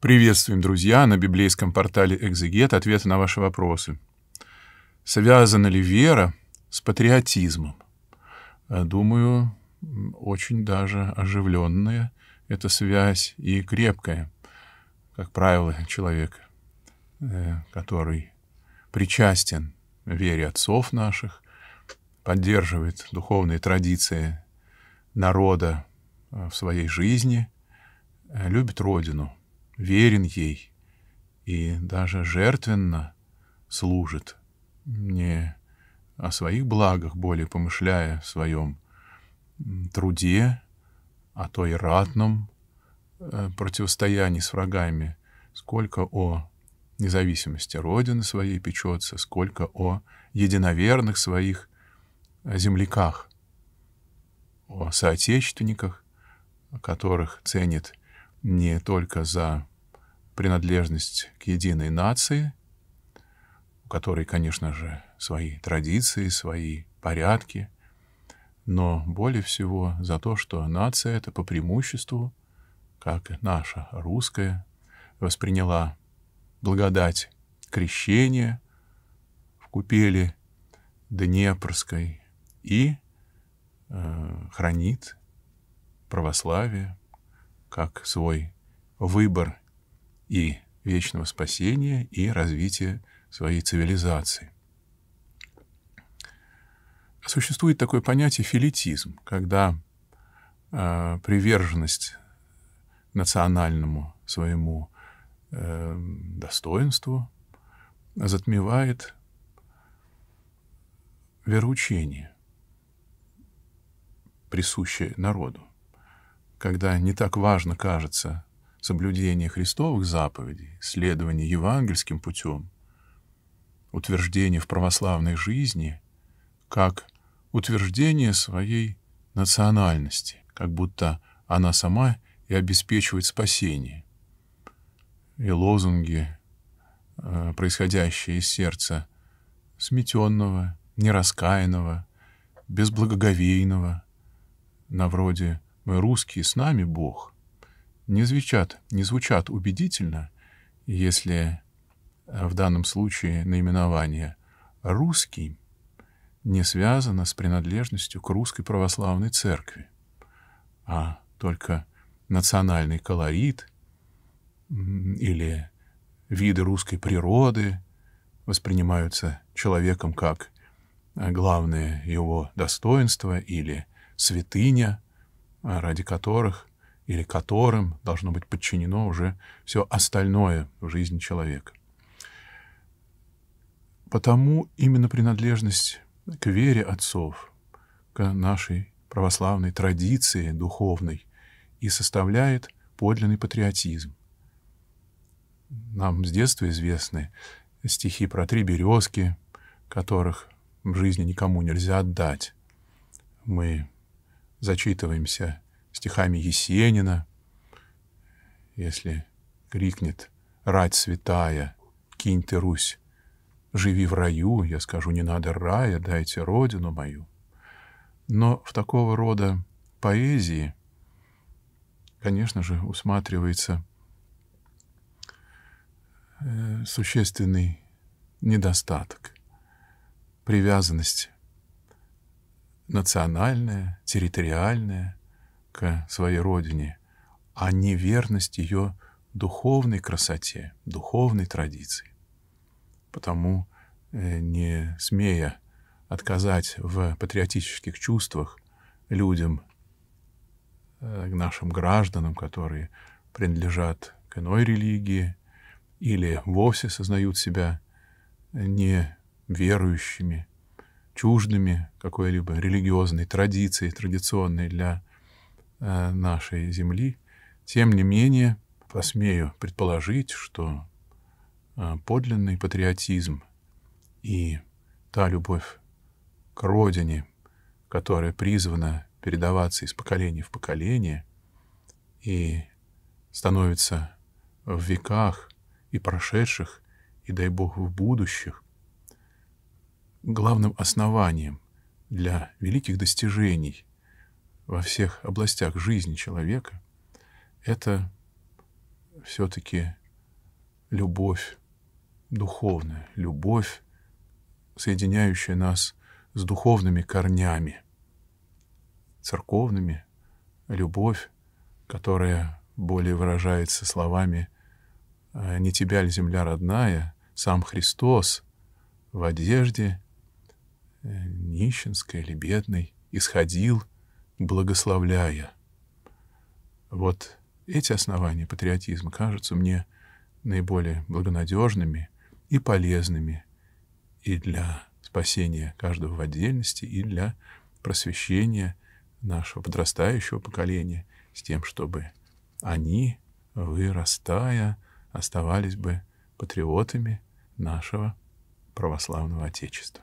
Приветствуем, друзья, на библейском портале «Экзегет» ответы на ваши вопросы. Связана ли вера с патриотизмом? Э, думаю, очень даже оживленная эта связь и крепкая. Как правило, человек, э, который причастен вере отцов наших, поддерживает духовные традиции народа э, в своей жизни, любит Родину — верен ей и даже жертвенно служит, не о своих благах более помышляя, в своем труде, о той ратном э, противостоянии с врагами, сколько о независимости Родины своей печется, сколько о единоверных своих э, земляках, о соотечественниках, которых ценит не только за принадлежность к единой нации, у которой, конечно же, свои традиции, свои порядки, но более всего за то, что нация это по преимуществу, как наша русская, восприняла благодать крещения в купели Днепрской и э, хранит православие, как свой выбор и вечного спасения, и развития своей цивилизации. Существует такое понятие филитизм, когда э, приверженность национальному своему э, достоинству затмевает вероучение, присущее народу когда не так важно кажется соблюдение христовых заповедей, следование евангельским путем, утверждение в православной жизни, как утверждение своей национальности, как будто она сама и обеспечивает спасение. И лозунги, э, происходящие из сердца сметенного, нераскаянного, безблагоговейного, на вроде мы русские, с нами Бог. Не звучат, не звучат убедительно, если э, в данном случае наименование «русский» не связано с принадлежностью к русской православной церкви, а только национальный колорит или виды русской природы воспринимаются человеком как э, главное его достоинство или святыня – а ради которых или которым должно быть подчинено уже все остальное в жизни человека. Потому именно принадлежность к вере отцов, к нашей православной традиции духовной и составляет подлинный патриотизм. Нам с детства известны стихи про три березки, которых в жизни никому нельзя отдать. Мы зачитываемся стихами Есенина. Если крикнет «Рать святая, кинь ты, Русь, живи в раю», я скажу «Не надо рая, дайте родину мою». Но в такого рода поэзии, конечно же, усматривается э, существенный недостаток, привязанность национальная, территориальная к своей родине, а неверность ее духовной красоте, духовной традиции. Потому, э, не смея отказать в патриотических чувствах людям, э, нашим гражданам, которые принадлежат к иной религии или вовсе сознают себя неверующими, чуждыми какой-либо религиозной традиции, традиционной для э, нашей земли. Тем не менее, посмею предположить, что э, подлинный патриотизм и та любовь к родине, которая призвана передаваться из поколения в поколение и становится в веках и прошедших, и, дай Бог, в будущих, главным основанием для великих достижений во всех областях жизни человека — это все-таки любовь духовная, любовь, соединяющая нас с духовными корнями, церковными, любовь, которая более выражается словами «Не тебя ли земля родная, сам Христос в одежде нищенской или бедной, исходил, благословляя. Вот эти основания патриотизма кажутся мне наиболее благонадежными и полезными и для спасения каждого в отдельности, и для просвещения нашего подрастающего поколения с тем, чтобы они, вырастая, оставались бы патриотами нашего православного Отечества.